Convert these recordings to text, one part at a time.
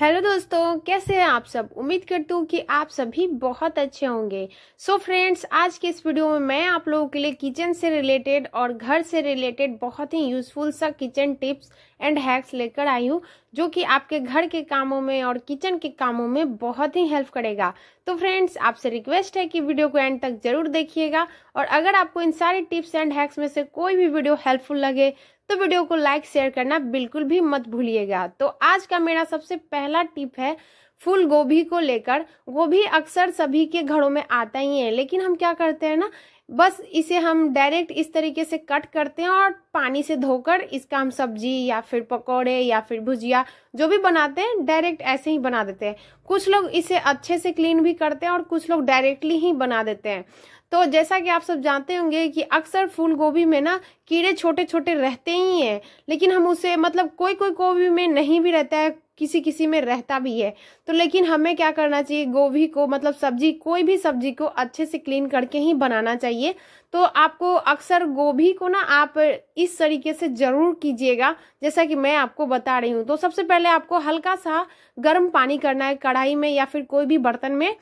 hello दोस्तों कैसे हैं आप सब उम्मीद करती हूँ कि आप सभी बहुत अच्छे होंगे सो so फ्रेंड्स आज के इस वीडियो में मैं आप लोगों के लिए किचन से रिलेटेड और घर से रिलेटेड बहुत ही यूज़फुल सा किचन टिप्स एंड हैक्स लेकर आई हूँ जो कि आपके घर के कामों में और किचन के कामों में बहुत ही हेल्प करेगा तो फ्रेंड्स आपसे रिक्वेस्ट है कि वीडियो को एंड तक जरूर देखिएगा और अगर आपको इन सारी टिप्स एंड हैक्स में से कोई भी वीडियो हेल्पफुल लगे तो वीडियो को लाइक शेयर करना बिल्कुल भी मत भूलिएगा तो आज का मेरा सबसे पहला टिप है फूल गोभी को लेकर गोभी अक्सर सभी के घरों में आता ही है लेकिन हम क्या करते हैं ना बस इसे हम डायरेक्ट इस तरीके से कट करते हैं और पानी से धोकर इसका हम सब्जी या फिर पकौड़े या फिर भुजिया जो भी बनाते हैं डायरेक्ट ऐसे ही बना देते हैं कुछ लोग इसे अच्छे से क्लीन भी करते हैं और कुछ लोग डायरेक्टली ही बना देते हैं तो जैसा कि आप सब जानते होंगे कि अक्सर फूल गोभी में ना कीड़े छोटे छोटे रहते ही हैं लेकिन हम उसे मतलब कोई कोई गोभी में नहीं भी रहता है किसी किसी में रहता भी है तो लेकिन हमें क्या करना चाहिए गोभी को मतलब सब्जी कोई भी सब्जी को अच्छे से क्लीन करके ही बनाना चाहिए तो आपको अक्सर गोभी को ना आप इस तरीके से ज़रूर कीजिएगा जैसा कि मैं आपको बता रही हूँ तो सबसे पहले आपको हल्का सा गर्म पानी करना है कढ़ाई में या फिर कोई भी बर्तन में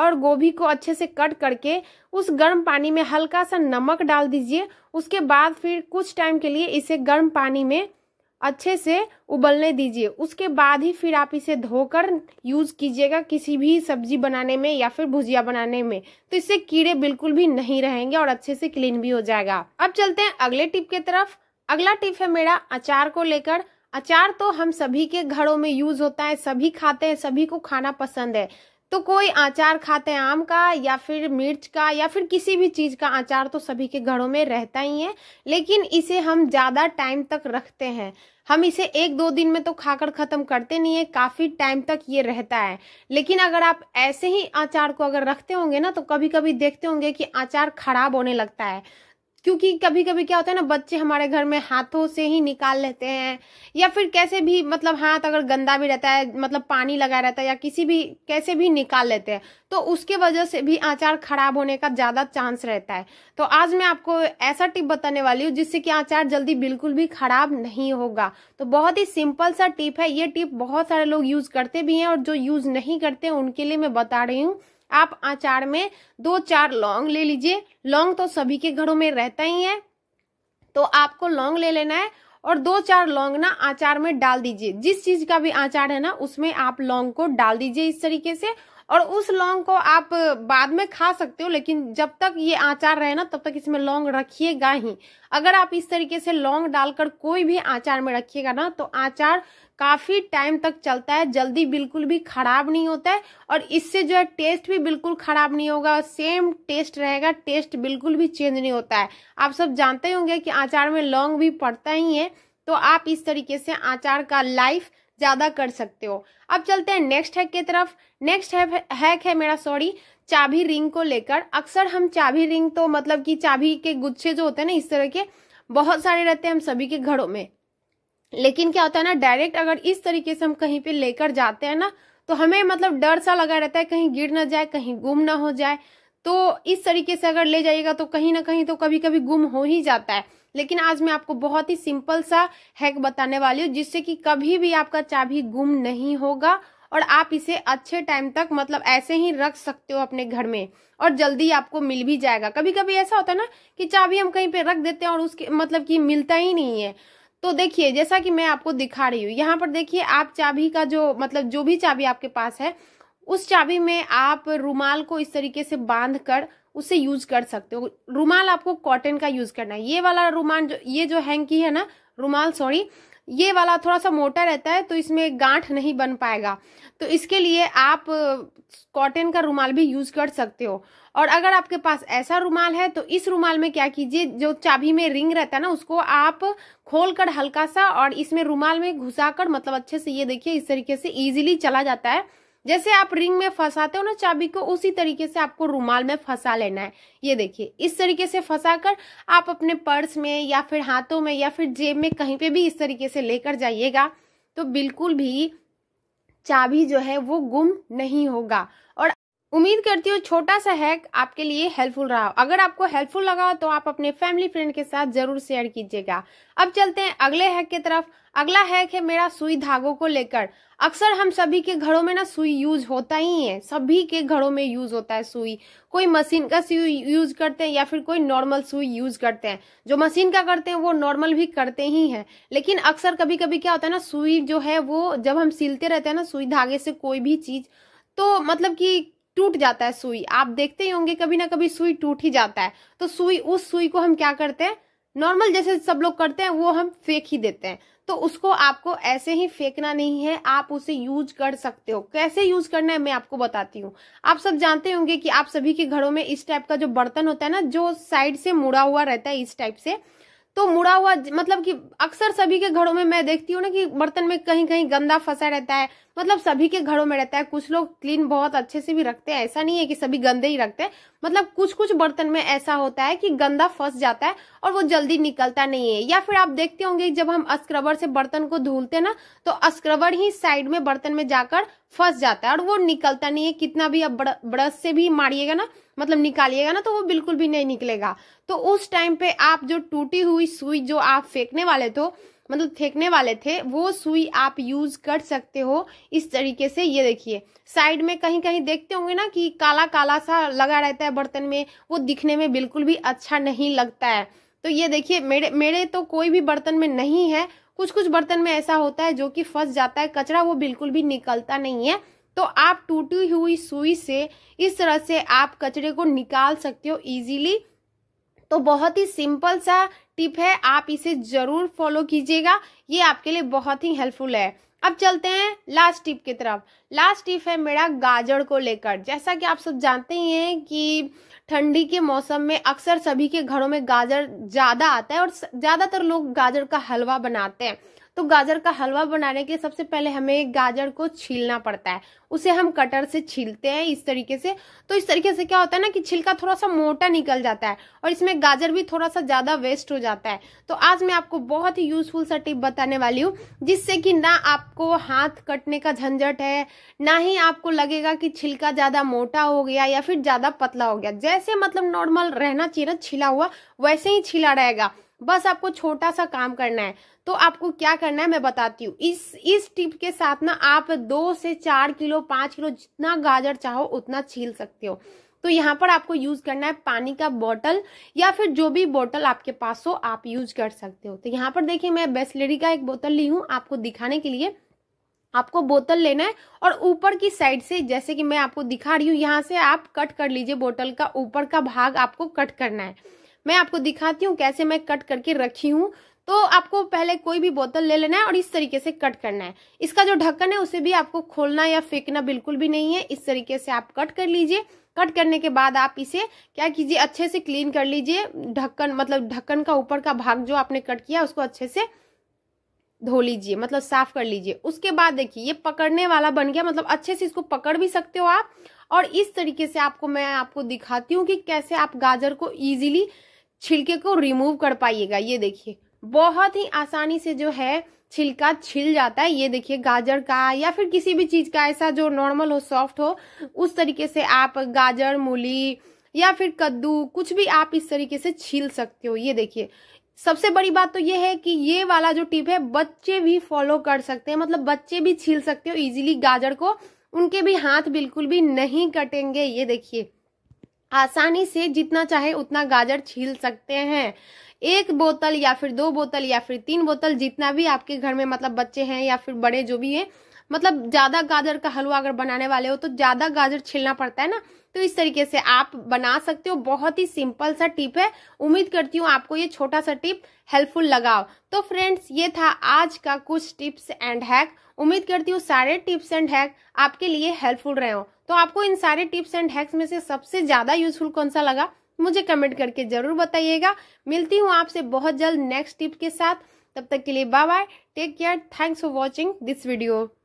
और गोभी को अच्छे से कट करके उस गर्म पानी में हल्का सा नमक डाल दीजिए उसके बाद फिर कुछ टाइम के लिए इसे गर्म पानी में अच्छे से उबलने दीजिए उसके बाद ही फिर आप इसे धोकर यूज़ कीजिएगा किसी भी सब्जी बनाने में या फिर भुजिया बनाने में तो इससे कीड़े बिल्कुल भी नहीं रहेंगे और अच्छे से क्लीन भी हो जाएगा अब चलते हैं अगले टिप की तरफ अगला टिप है मेरा अचार को लेकर अचार तो हम सभी के घरों में यूज होता है सभी खाते हैं सभी को खाना पसंद है तो कोई अचार खाते हैं आम का या फिर मिर्च का या फिर किसी भी चीज़ का अचार तो सभी के घरों में रहता ही है लेकिन इसे हम ज़्यादा टाइम तक रखते हैं हम इसे एक दो दिन में तो खाकर ख़त्म करते नहीं है काफ़ी टाइम तक ये रहता है लेकिन अगर आप ऐसे ही अचार को अगर रखते होंगे ना तो कभी कभी देखते होंगे कि अचार खराब होने लगता है क्योंकि कभी कभी क्या होता है ना बच्चे हमारे घर में हाथों से ही निकाल लेते हैं या फिर कैसे भी मतलब हाथ अगर गंदा भी रहता है मतलब पानी लगा रहता है या किसी भी कैसे भी निकाल लेते हैं तो उसके वजह से भी आचार खराब होने का ज़्यादा चांस रहता है तो आज मैं आपको ऐसा टिप बताने वाली हूँ जिससे कि आचार जल्दी बिल्कुल भी खराब नहीं होगा तो बहुत ही सिंपल सा टिप है ये टिप बहुत सारे लोग यूज़ करते भी हैं और जो यूज़ नहीं करते उनके लिए मैं बता रही हूँ आप अचार में दो चार लौंग ले लीजिए लौंग तो सभी के घरों में रहता ही है तो आपको लौंग ले लेना है और दो चार लौंग ना आचार में डाल दीजिए जिस चीज का भी आचार है ना उसमें आप लौंग को डाल दीजिए इस तरीके से और उस लौंग को आप बाद में खा सकते हो लेकिन जब तक ये आचार रहे ना तब तक इसमें लौंग रखिएगा ही अगर आप इस तरीके से लौंग डालकर कोई भी आचार में रखिएगा ना तो आचार काफ़ी टाइम तक चलता है जल्दी बिल्कुल भी ख़राब नहीं होता है और इससे जो है टेस्ट भी बिल्कुल ख़राब नहीं होगा सेम टेस्ट रहेगा टेस्ट बिल्कुल भी चेंज नहीं होता है आप सब जानते होंगे कि आचार में लौंग भी पड़ता ही है तो आप इस तरीके से आचार का लाइफ ज़्यादा कर सकते हो अब चलते हैं नेक्स्ट हैक की तरफ नेक्स्ट हैक है मेरा सॉरी चाबी रिंग को लेकर अक्सर हम चाबी रिंग तो मतलब कि चाबी के गुच्छे जो होते हैं ना इस तरह के बहुत सारे रहते हैं हम सभी के घरों में लेकिन क्या होता है ना डायरेक्ट अगर इस तरीके से हम कहीं पे लेकर जाते हैं ना तो हमें मतलब डर सा लगा रहता है कहीं गिर ना जाए कहीं गुम ना हो जाए तो इस तरीके से अगर ले जाइएगा तो कहीं ना कहीं तो कभी कभी गुम हो ही जाता है लेकिन आज मैं आपको बहुत ही सिंपल सा हैक बताने वाली हूँ जिससे कि कभी भी आपका चाबी गुम नहीं होगा और आप इसे अच्छे टाइम तक मतलब ऐसे ही रख सकते हो अपने घर में और जल्दी आपको मिल भी जाएगा कभी कभी ऐसा होता है ना कि चाबी हम कहीं पे रख देते हैं और उसके मतलब कि मिलता ही नहीं है तो देखिए जैसा कि मैं आपको दिखा रही हूँ यहाँ पर देखिए आप चाबी का जो मतलब जो भी चाबी आपके पास है उस चाबी में आप रूमाल को इस तरीके से बांध कर उससे यूज कर सकते हो रुमाल आपको कॉटन का यूज करना है ये वाला रुमाल जो ये जो हैंग की है ना रुमाल सॉरी ये वाला थोड़ा सा मोटा रहता है तो इसमें गांठ नहीं बन पाएगा तो इसके लिए आप कॉटन का रुमाल भी यूज कर सकते हो और अगर आपके पास ऐसा रुमाल है तो इस रुमाल में क्या कीजिए जो चाबी में रिंग रहता है ना उसको आप खोल कर हल्का सा और इसमें रुमाल में घुसा कर मतलब अच्छे से ये देखिए इस तरीके से इजिली चला जाता है जैसे आप रिंग में फंसाते हो ना चाबी को उसी तरीके से आपको रुमाल में फंसा लेना है ये देखिए इस तरीके से फंसा कर आप अपने पर्स में या फिर हाथों में या फिर जेब में कहीं पे भी इस तरीके से लेकर जाइएगा तो बिल्कुल भी चाबी जो है वो गुम नहीं होगा और उम्मीद करती हूँ छोटा सा हैक आपके लिए हेल्पफुल रहा हो अगर आपको हेल्पफुल लगा हो तो आप अपने फैमिली फ्रेंड के साथ जरूर शेयर कीजिएगा अब चलते हैं अगले हैक की तरफ अगला हैक है मेरा सुई धागों को लेकर अक्सर हम सभी के घरों में ना सुई यूज होता ही है सभी के घरों में यूज होता है सुई कोई मशीन का सुई यूज करते हैं या फिर कोई नॉर्मल सुई यूज करते हैं जो मशीन का करते हैं वो नॉर्मल भी करते ही हैं लेकिन अक्सर कभी कभी क्या होता है ना सुई जो है वो जब हम सिलते रहते हैं ना सुई धागे से कोई भी चीज तो मतलब कि टूट जाता है सुई आप देखते ही होंगे कभी ना कभी सुई टूट ही जाता है तो सुई उस सुई को हम क्या करते हैं नॉर्मल जैसे सब लोग करते हैं वो हम फेंक ही देते हैं तो उसको आपको ऐसे ही फेंकना नहीं है आप उसे यूज कर सकते हो कैसे यूज करना है मैं आपको बताती हूँ आप सब जानते होंगे कि आप सभी के घरों में इस टाइप का जो बर्तन होता है ना जो साइड से मुड़ा हुआ रहता है इस टाइप से तो मुड़ा हुआ मतलब कि अक्सर सभी के घरों में मैं देखती हूँ ना कि बर्तन में कहीं कहीं गंदा फंसा रहता है मतलब सभी के घरों में रहता है कुछ लोग क्लीन बहुत अच्छे से भी रखते हैं ऐसा नहीं है कि सभी गंदे ही रखते हैं मतलब कुछ कुछ बर्तन में ऐसा होता है कि गंदा फंस जाता है और वो जल्दी निकलता नहीं है या फिर आप देखते होंगे जब हम स्क्रबर से बर्तन को धुलते ना तो स्क्रबर ही साइड में बर्तन में जाकर फंस जाता है और वो निकलता नहीं है कितना भी आप ब्रश से भी मारिएगा ना मतलब निकालिएगा ना तो वो बिल्कुल भी नहीं निकलेगा तो उस टाइम पे आप जो टूटी हुई सुई जो आप फेंकने वाले थे मतलब फेंकने वाले थे वो सुई आप यूज कर सकते हो इस तरीके से ये देखिए साइड में कहीं कहीं देखते होंगे ना कि काला काला सा लगा रहता है बर्तन में वो दिखने में बिल्कुल भी अच्छा नहीं लगता है तो ये देखिए मेरे मेरे तो कोई भी बर्तन में नहीं है कुछ कुछ बर्तन में ऐसा होता है जो कि फंस जाता है कचरा वो बिल्कुल भी निकलता नहीं है तो आप टूटी हुई सुई से इस तरह से आप कचरे को निकाल सकते हो इजीली तो बहुत ही सिंपल सा टिप है आप इसे ज़रूर फॉलो कीजिएगा ये आपके लिए बहुत ही हेल्पफुल है अब चलते हैं लास्ट टिप की तरफ लास्ट टिप है मेरा गाजर को लेकर जैसा कि आप सब जानते ही हैं कि ठंडी के मौसम में अक्सर सभी के घरों में गाजर ज़्यादा आता है और ज़्यादातर लोग गाजर का हलवा बनाते हैं तो गाजर का हलवा बनाने के सबसे पहले हमें गाजर को छीलना पड़ता है उसे हम कटर से छीलते हैं इस तरीके से तो इस तरीके से क्या होता है ना कि छिलका थोड़ा सा मोटा निकल जाता है और इसमें गाजर भी थोड़ा सा ज़्यादा वेस्ट हो जाता है तो आज मैं आपको बहुत ही यूजफुल सा टिप बताने वाली हूँ जिससे कि ना आपको हाथ कटने का झंझट है ना ही आपको लगेगा कि छिलका ज़्यादा मोटा हो गया या फिर ज़्यादा पतला हो गया जैसे मतलब नॉर्मल रहना चाहिए ना छिला हुआ वैसे ही छिला रहेगा बस आपको छोटा सा काम करना है तो आपको क्या करना है मैं बताती हूँ इस इस टिप के साथ ना आप दो से चार किलो पांच किलो जितना गाजर चाहो उतना छील सकते हो तो यहाँ पर आपको यूज करना है पानी का बोतल या फिर जो भी बोतल आपके पास हो आप यूज कर सकते हो तो यहाँ पर देखिए मैं बेस्लेरी का एक बोतल ली हूँ आपको दिखाने के लिए आपको बोतल लेना है और ऊपर की साइड से जैसे कि मैं आपको दिखा रही हूँ यहाँ से आप कट कर लीजिए बोतल का ऊपर का भाग आपको कट करना है मैं आपको दिखाती हूँ कैसे मैं कट करके रखी हूँ तो आपको पहले कोई भी बोतल ले लेना है और इस तरीके से कट करना है इसका जो ढक्कन है उसे भी आपको खोलना या फेंकना बिल्कुल भी नहीं है इस तरीके से आप कट कर लीजिए कट करने के बाद आप इसे क्या कीजिए अच्छे से क्लीन कर लीजिए ढक्कन मतलब ढक्कन का ऊपर का भाग जो आपने कट किया उसको अच्छे से धो लीजिए मतलब साफ कर लीजिए उसके बाद देखिए ये पकड़ने वाला बन गया मतलब अच्छे से इसको पकड़ भी सकते हो आप और इस तरीके से आपको मैं आपको दिखाती हूँ कि कैसे आप गाजर को ईजिली छिलके को रिमूव कर पाइएगा ये देखिए बहुत ही आसानी से जो है छिलका छिल जाता है ये देखिए गाजर का या फिर किसी भी चीज का ऐसा जो नॉर्मल हो सॉफ्ट हो उस तरीके से आप गाजर मूली या फिर कद्दू कुछ भी आप इस तरीके से छील सकते हो ये देखिए सबसे बड़ी बात तो ये है कि ये वाला जो टिप है बच्चे भी फॉलो कर सकते हैं मतलब बच्चे भी छील सकते हो इजीली गाजर को उनके भी हाथ बिल्कुल भी नहीं कटेंगे ये देखिए आसानी से जितना चाहे उतना गाजर छील सकते हैं एक बोतल या फिर दो बोतल या फिर तीन बोतल जितना भी आपके घर में मतलब बच्चे हैं या फिर बड़े जो भी हैं मतलब ज़्यादा गाजर का हलवा अगर बनाने वाले हो तो ज़्यादा गाजर छीलना पड़ता है ना तो इस तरीके से आप बना सकते हो बहुत ही सिंपल सा टिप है उम्मीद करती हूँ आपको ये छोटा सा टिप हेल्पफुल लगाओ तो फ्रेंड्स ये था आज का कुछ टिप्स एंड हैक उम्मीद करती हूँ सारे टिप्स एंड हैक आपके लिए हेल्पफुल रहे हो तो आपको इन सारे टिप्स एंड हैक्स में से सबसे ज़्यादा यूजफुल कौन सा लगा मुझे कमेंट करके ज़रूर बताइएगा मिलती हूँ आपसे बहुत जल्द नेक्स्ट टिप के साथ तब तक के लिए bye bye take care thanks for watching this video